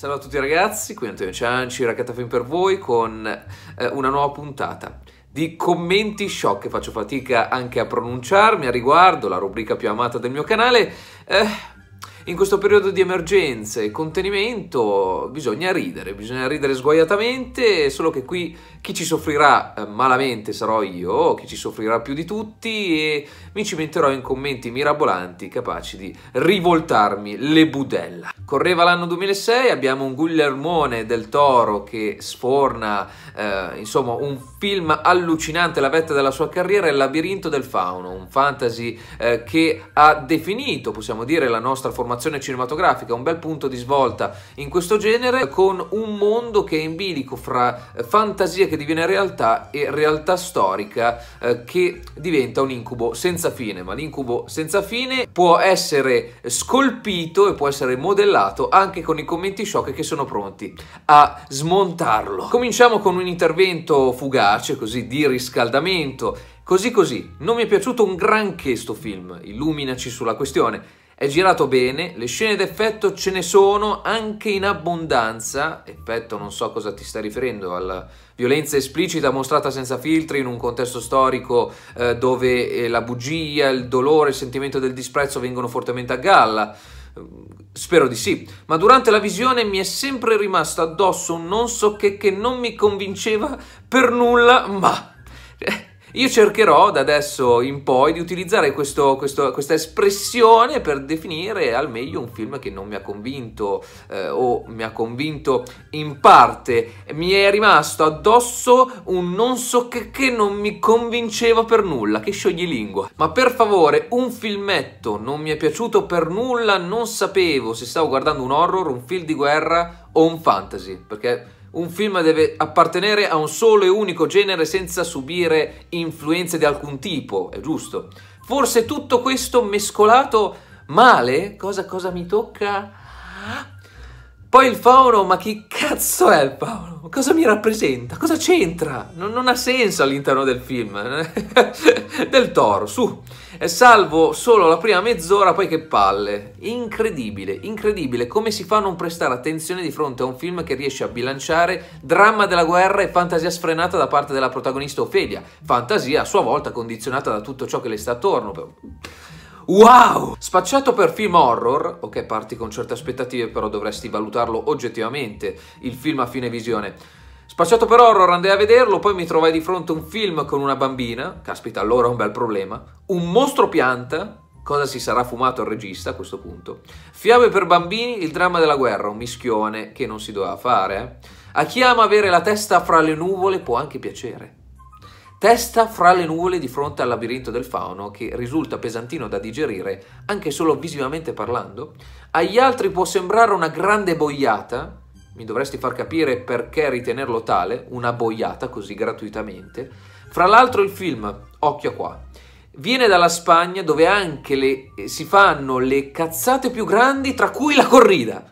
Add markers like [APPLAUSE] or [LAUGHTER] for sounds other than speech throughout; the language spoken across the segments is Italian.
Salve a tutti ragazzi, qui Antonio Cianci, Racchetta Film per voi con eh, una nuova puntata di commenti shock che faccio fatica anche a pronunciarmi a riguardo, la rubrica più amata del mio canale. Eh, in questo periodo di emergenza e contenimento bisogna ridere, bisogna ridere sguaiatamente, solo che qui chi ci soffrirà eh, malamente sarò io, chi ci soffrirà più di tutti e mi cimenterò in commenti mirabolanti capaci di rivoltarmi le budella. Correva l'anno 2006, abbiamo un Guglielmone del Toro che sforna, eh, insomma, un film allucinante, la vetta della sua carriera Il labirinto del fauno, un fantasy eh, che ha definito, possiamo dire, la nostra formazione trasformazione cinematografica, un bel punto di svolta in questo genere con un mondo che è in bilico fra eh, fantasia che diviene realtà e realtà storica eh, che diventa un incubo senza fine, ma l'incubo senza fine può essere scolpito e può essere modellato anche con i commenti shock che sono pronti a smontarlo. Cominciamo con un intervento fugace, così di riscaldamento Così così, non mi è piaciuto un granché sto film, illuminaci sulla questione. È girato bene, le scene d'effetto ce ne sono anche in abbondanza. Effetto, non so cosa ti stai riferendo, alla violenza esplicita mostrata senza filtri in un contesto storico eh, dove eh, la bugia, il dolore, il sentimento del disprezzo vengono fortemente a galla. Spero di sì, ma durante la visione mi è sempre rimasto addosso un non so che che non mi convinceva per nulla, ma eh, io cercherò da adesso in poi di utilizzare questo, questo, questa espressione per definire al meglio un film che non mi ha convinto eh, o mi ha convinto in parte. Mi è rimasto addosso un non so che che non mi convinceva per nulla, che sciogli lingua. Ma per favore, un filmetto non mi è piaciuto per nulla, non sapevo se stavo guardando un horror, un film di guerra o un fantasy, perché un film deve appartenere a un solo e unico genere senza subire influenze di alcun tipo, è giusto? Forse tutto questo mescolato male? Cosa, cosa mi tocca? Poi il fauno, ma chi cazzo è il fauno? Cosa mi rappresenta? Cosa c'entra? Non, non, ha senso all'interno del film. Eh? [LAUGHS] del toro, su. È salvo solo la prima mezz'ora, poi che palle. Incredibile, incredibile. Come si fa a non prestare attenzione di fronte a un film che riesce a bilanciare dramma della guerra e fantasia sfrenata da parte della protagonista Ophelia. Fantasia a sua volta condizionata da tutto ciò che le sta attorno. Però. Wow! Spacciato per film horror, ok parti con certe aspettative però dovresti valutarlo oggettivamente, il film a fine visione. Spacciato per horror andai a vederlo, poi mi trovai di fronte a un film con una bambina, caspita allora è un bel problema, un mostro pianta, cosa si sarà fumato il regista a questo punto, fiabe per bambini, il dramma della guerra, un mischione che non si doveva fare. Eh? A chi ama avere la testa fra le nuvole può anche piacere. Testa fra le nuvole di fronte al labirinto del fauno, che risulta pesantino da digerire, anche solo visivamente parlando, agli altri può sembrare una grande boiata, mi dovresti far capire perché ritenerlo tale, una boiata così gratuitamente. Fra l'altro il film, occhio qua, viene dalla Spagna dove anche le, eh, si fanno le cazzate più grandi, tra cui la corrida.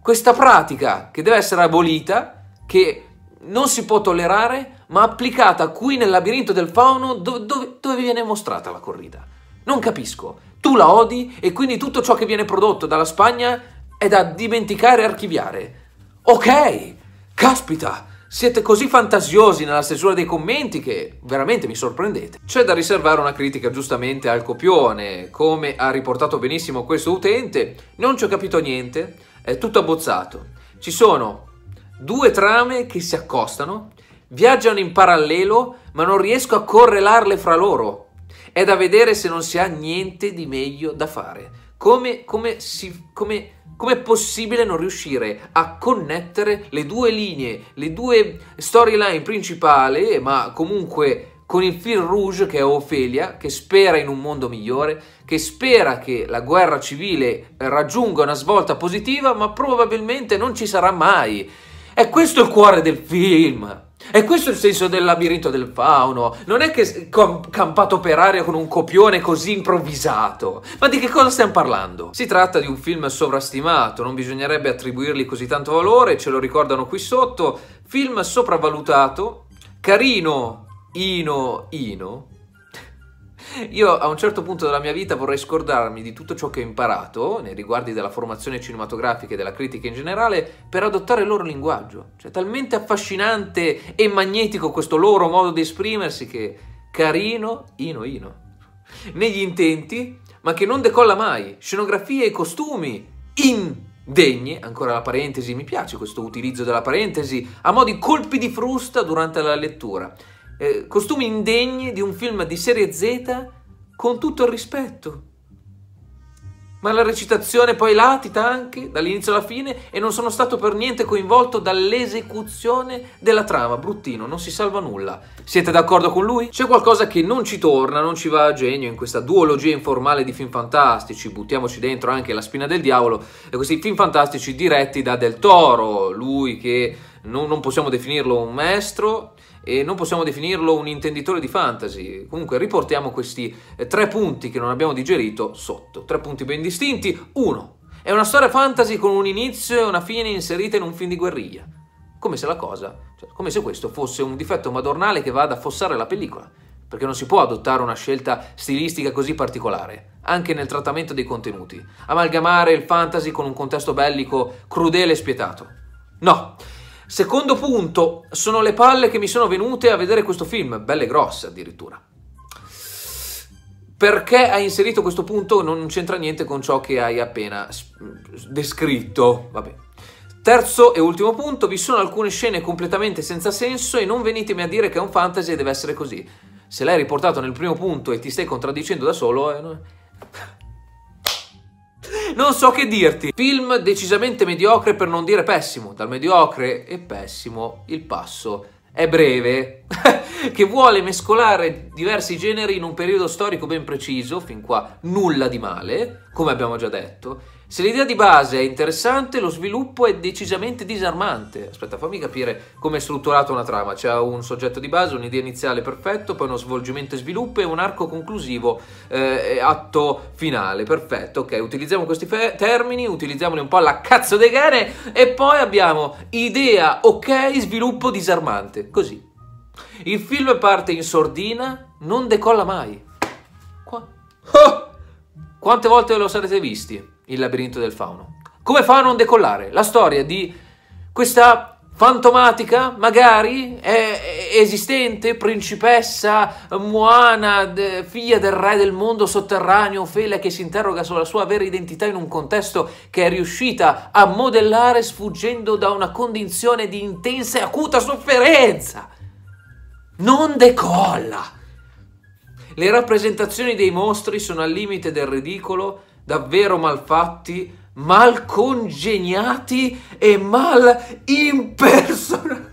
Questa pratica che deve essere abolita, che non si può tollerare, ma applicata qui nel labirinto del fauno do- do- dove viene mostrata la corrida. Non capisco. Tu la odi e quindi tutto ciò che viene prodotto dalla Spagna è da dimenticare e archiviare. Ok, caspita, siete così fantasiosi nella stesura dei commenti che veramente mi sorprendete. C'è da riservare una critica giustamente al copione, come ha riportato benissimo questo utente, non ci ho capito niente, è tutto abbozzato. Ci sono due trame che si accostano, Viaggiano in parallelo, ma non riesco a correlarle fra loro. È da vedere se non si ha niente di meglio da fare. Come, come, si, come, come è possibile non riuscire a connettere le due linee, le due storyline principali, ma comunque con il fil rouge che è Ophelia, che spera in un mondo migliore, che spera che la guerra civile raggiunga una svolta positiva, ma probabilmente non ci sarà mai. E questo è il cuore del film. E questo è il senso del labirinto del fauno. Non è che com- campato per aria con un copione così improvvisato. Ma di che cosa stiamo parlando? Si tratta di un film sovrastimato, non bisognerebbe attribuirgli così tanto valore, ce lo ricordano qui sotto. Film sopravvalutato, carino, ino, ino, io a un certo punto della mia vita vorrei scordarmi di tutto ciò che ho imparato nei riguardi della formazione cinematografica e della critica in generale per adottare il loro linguaggio. Cioè, talmente affascinante e magnetico questo loro modo di esprimersi che carino, ino, ino. Negli intenti, ma che non decolla mai, scenografie e costumi indegne, ancora la parentesi, mi piace questo utilizzo della parentesi, a mo' di colpi di frusta durante la lettura eh, costumi indegni di un film di serie Z con tutto il rispetto. Ma la recitazione poi latita anche dall'inizio alla fine e non sono stato per niente coinvolto dall'esecuzione della trama. Bruttino, non si salva nulla. Siete d'accordo con lui? C'è qualcosa che non ci torna, non ci va a genio in questa duologia informale di film fantastici. Buttiamoci dentro anche la spina del diavolo e questi film fantastici diretti da Del Toro, lui che non, non possiamo definirlo un maestro, e non possiamo definirlo un intenditore di fantasy. Comunque riportiamo questi eh, tre punti che non abbiamo digerito sotto. Tre punti ben distinti. Uno, è una storia fantasy con un inizio e una fine inserita in un film di guerriglia. Come se la cosa, cioè, come se questo fosse un difetto madornale che va ad affossare la pellicola. Perché non si può adottare una scelta stilistica così particolare, anche nel trattamento dei contenuti. Amalgamare il fantasy con un contesto bellico crudele e spietato. No, Secondo punto, sono le palle che mi sono venute a vedere questo film, belle grosse addirittura. Perché hai inserito questo punto non c'entra niente con ciò che hai appena descritto. Vabbè. Terzo e ultimo punto, vi sono alcune scene completamente senza senso e non venitemi a dire che è un fantasy e deve essere così. Se l'hai riportato nel primo punto e ti stai contraddicendo da solo... Eh, no non so che dirti. Film decisamente mediocre per non dire pessimo. Dal mediocre e pessimo il passo è breve, [LAUGHS] che vuole mescolare diversi generi in un periodo storico ben preciso, fin qua nulla di male, come abbiamo già detto, se l'idea di base è interessante, lo sviluppo è decisamente disarmante. Aspetta, fammi capire come è strutturata una trama. C'è un soggetto di base, un'idea iniziale perfetto, poi uno svolgimento e sviluppo e un arco conclusivo, eh, atto finale. Perfetto, ok. Utilizziamo questi fe- termini, utilizziamoli un po' alla cazzo dei gare e poi abbiamo idea ok, sviluppo disarmante. Così. Il film parte in sordina, non decolla mai. Qua. Oh! Quante volte lo sarete visti? Il labirinto del fauno. Come fa a non decollare? La storia di questa fantomatica, magari è esistente, principessa, Moana, figlia del re del mondo sotterraneo, Fele, che si interroga sulla sua vera identità in un contesto che è riuscita a modellare sfuggendo da una condizione di intensa e acuta sofferenza. Non decolla. Le rappresentazioni dei mostri sono al limite del ridicolo davvero malfatti, mal congegnati e mal impersonati.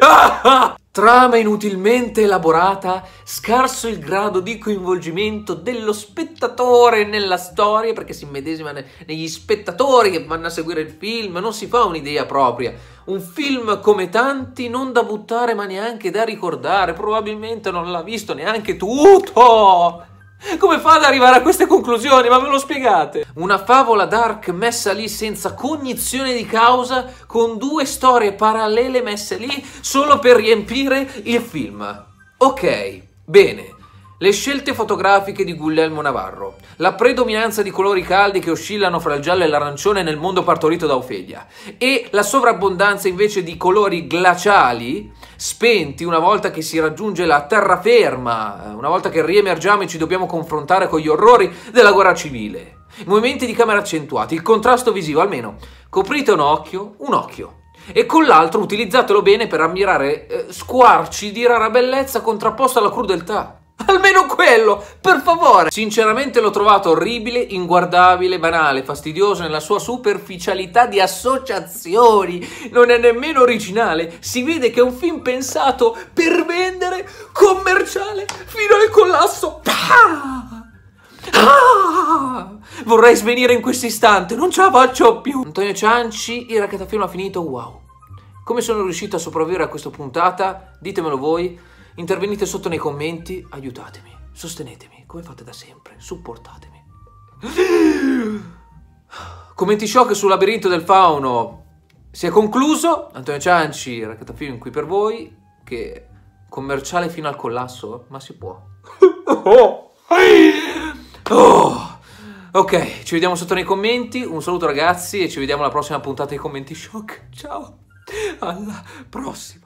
Ah! [LAUGHS] Trama inutilmente elaborata, scarso il grado di coinvolgimento dello spettatore nella storia, perché si medesima negli spettatori che vanno a seguire il film, non si fa un'idea propria. Un film come tanti, non da buttare ma neanche da ricordare, probabilmente non l'ha visto neanche tutto! Come fa ad arrivare a queste conclusioni? Ma ve lo spiegate? Una favola dark messa lì senza cognizione di causa, con due storie parallele messe lì solo per riempire il film. Ok, bene. Le scelte fotografiche di Guglielmo Navarro, la predominanza di colori caldi che oscillano fra il giallo e l'arancione nel mondo partorito da Ofelia e la sovrabbondanza invece di colori glaciali spenti una volta che si raggiunge la terraferma, eh, una volta che riemergiamo e ci dobbiamo confrontare con gli orrori della guerra civile. Movimenti di camera accentuati, il contrasto visivo almeno. Coprite un occhio, un occhio e con l'altro utilizzatelo bene per ammirare eh, squarci di rara bellezza contrapposta alla crudeltà. Almeno quello, per favore! Sinceramente l'ho trovato orribile, inguardabile, banale, fastidioso nella sua superficialità di associazioni. Non è nemmeno originale. Si vede che è un film pensato per vendere, commerciale, fino al collasso. Pah! Ah! Vorrei svenire in questo istante, non ce la faccio più. Antonio Cianci, il racchettafilm ha finito, wow. Come sono riuscito a sopravvivere a questa puntata? Ditemelo voi. Intervenite sotto nei commenti, aiutatemi, sostenetemi, come fate da sempre, supportatemi. [GASPS] Commenti shock sul labirinto del fauno. Si è concluso. Antonio Cianci, Raccatafilm qui per voi, che commerciale fino al collasso, ma si può. [LAUGHS] Oh! oh. Ok, ci vediamo sotto nei commenti. Un saluto ragazzi e ci vediamo alla prossima puntata di commenti shock. Ciao. Alla prossima.